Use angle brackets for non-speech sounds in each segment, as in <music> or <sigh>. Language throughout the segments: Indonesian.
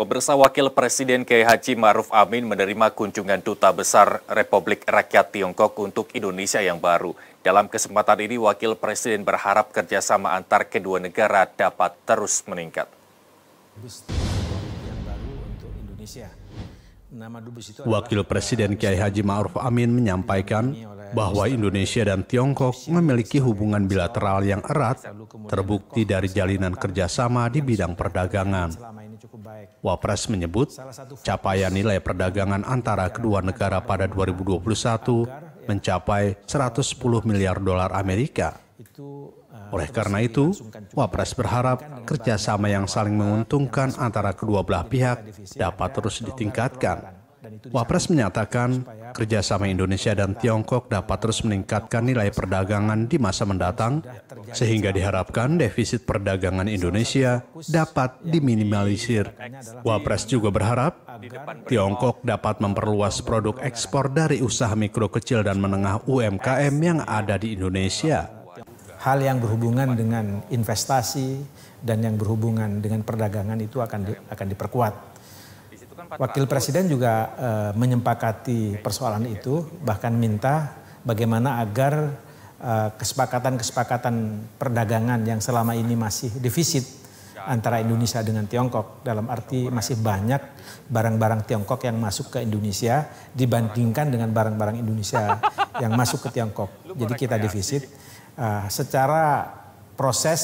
Pemirsa Wakil Presiden Kiai Haji Ma'ruf Amin menerima kunjungan Duta Besar Republik Rakyat Tiongkok untuk Indonesia yang baru. Dalam kesempatan ini, Wakil Presiden berharap kerjasama antar kedua negara dapat terus meningkat. Wakil Presiden Kiai Haji Ma'ruf Amin menyampaikan bahwa Indonesia dan Tiongkok memiliki hubungan bilateral yang erat, terbukti dari jalinan kerjasama di bidang perdagangan. Wapres menyebut, capaian nilai perdagangan antara kedua negara pada 2021 mencapai 110 miliar dolar Amerika. Oleh karena itu, Wapres berharap kerjasama yang saling menguntungkan antara kedua belah pihak dapat terus ditingkatkan Wapres menyatakan kerjasama Indonesia dan Tiongkok dapat terus meningkatkan nilai perdagangan di masa mendatang, sehingga diharapkan defisit perdagangan Indonesia dapat diminimalisir. Wapres juga berharap Tiongkok dapat memperluas produk ekspor dari usaha mikro kecil dan menengah UMKM yang ada di Indonesia hal yang berhubungan dengan investasi dan yang berhubungan dengan perdagangan itu akan di, akan diperkuat. Kan Wakil Presiden juga e, menyempakati persoalan itu, bahkan minta bagaimana agar eh, kesepakatan-kesepakatan perdagangan yang selama ini masih defisit antara Indonesia dengan Tiongkok dalam arti ya. masih banyak barang-barang Tiongkok yang masuk ke Indonesia dibandingkan dengan barang-barang Indonesia <laughs> yang masuk ke Tiongkok. Jadi kita defisit uh, secara proses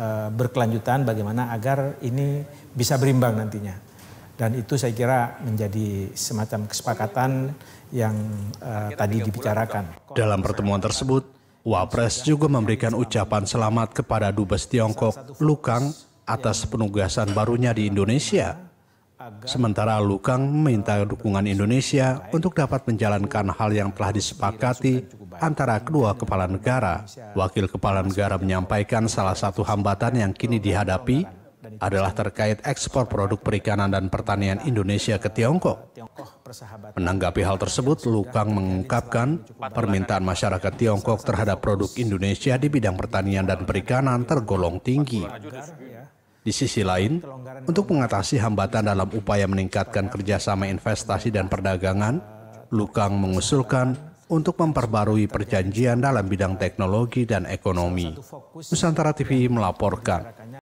uh, berkelanjutan bagaimana agar ini bisa berimbang nantinya. Dan itu saya kira menjadi semacam kesepakatan yang uh, tadi dibicarakan. Dalam pertemuan tersebut, Wapres juga memberikan ucapan selamat kepada Dubes Tiongkok Lukang atas penugasan barunya di Indonesia. Sementara Lukang meminta dukungan Indonesia untuk dapat menjalankan hal yang telah disepakati antara kedua kepala negara. Wakil kepala negara menyampaikan salah satu hambatan yang kini dihadapi adalah terkait ekspor produk perikanan dan pertanian Indonesia ke Tiongkok. Menanggapi hal tersebut, Lukang mengungkapkan permintaan masyarakat Tiongkok terhadap produk Indonesia di bidang pertanian dan perikanan tergolong tinggi. Ya. Di sisi lain, untuk mengatasi hambatan dalam upaya meningkatkan kerjasama investasi dan perdagangan, Lukang mengusulkan untuk memperbarui perjanjian dalam bidang teknologi dan ekonomi. Nusantara TV melaporkan.